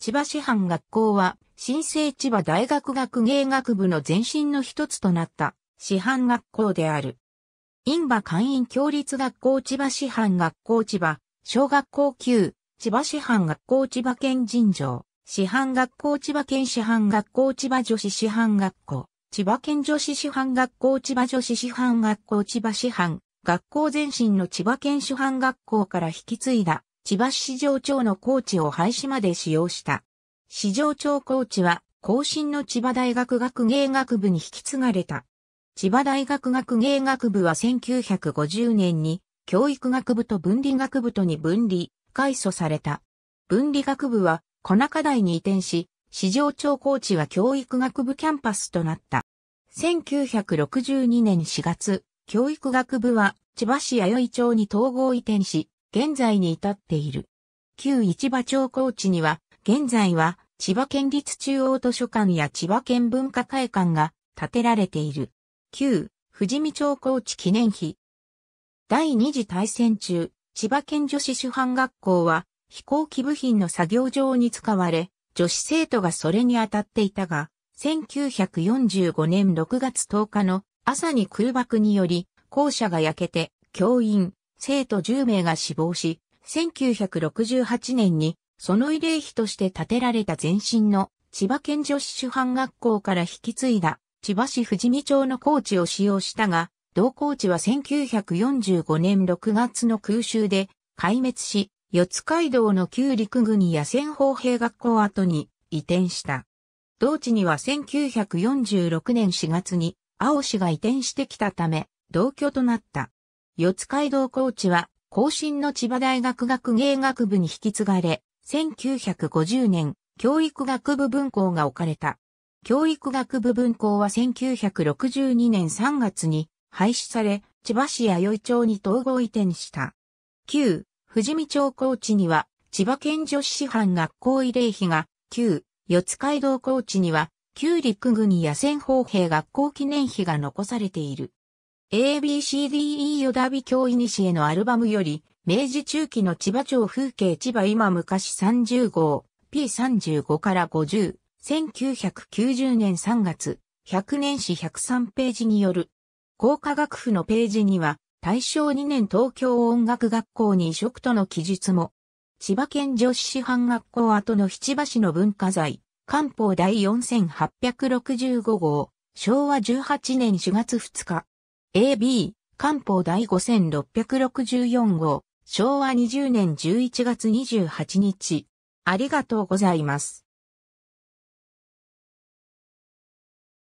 千葉市販学校は、新生千葉大学学芸学部の前身の一つとなった市販学校である。因馬会員協立学校千葉市販学校千葉、小学校級、千葉市販学校千葉県尋常、市販学校千葉県市販学校千葉女子市販学校、千葉県女子市販学校千葉女子市範学校千葉市範、学校前身の千葉県市販学校から引き継いだ千葉市場庁のコーチを廃止まで使用した。市場庁コーチは、後進の千葉大学学芸学部に引き継がれた。千葉大学学芸学部は1950年に、教育学部と分離学部とに分離、改組された。分離学部は、小中台に移転し、市場庁コーチは教育学部キャンパスとなった。1962年4月、教育学部は千葉市弥生町に統合移転し、現在に至っている。旧市場町高地には、現在は千葉県立中央図書館や千葉県文化会館が建てられている。旧富士見町高地記念碑。第二次大戦中、千葉県女子主犯学校は飛行機部品の作業場に使われ、女子生徒がそれに当たっていたが、1945年6月10日の朝に空爆により校舎が焼けて教員、生徒10名が死亡し、1968年にその慰霊碑として建てられた前身の千葉県女子主犯学校から引き継いだ千葉市富士見町の高地を使用したが、同高地は1945年6月の空襲で壊滅し、四街道の旧陸軍野戦砲兵学校跡に移転した。同地には1946年4月に青氏が移転してきたため、同居となった。四街道コーチは、後進の千葉大学学芸学部に引き継がれ、1950年、教育学部分校が置かれた。教育学部分校は1962年3月に廃止され、千葉市弥生町に統合移転した。旧、富士見町高地には、千葉県女子師範学校慰霊碑が、旧、四街道高地には、旧陸軍野戦砲兵学校記念碑が残されている。ABCDE よだび教イにしエのアルバムより、明治中期の千葉町風景千葉今昔30号、P35 から50、1990年3月、100年史103ページによる。工科学府のページには、大正2年東京音楽学校に移植との記述も、千葉県女子師範学校跡の七橋市の文化財、官報第4865号、昭和18年4月2日。AB、漢方第5664号、昭和20年11月28日。ありがとうございます。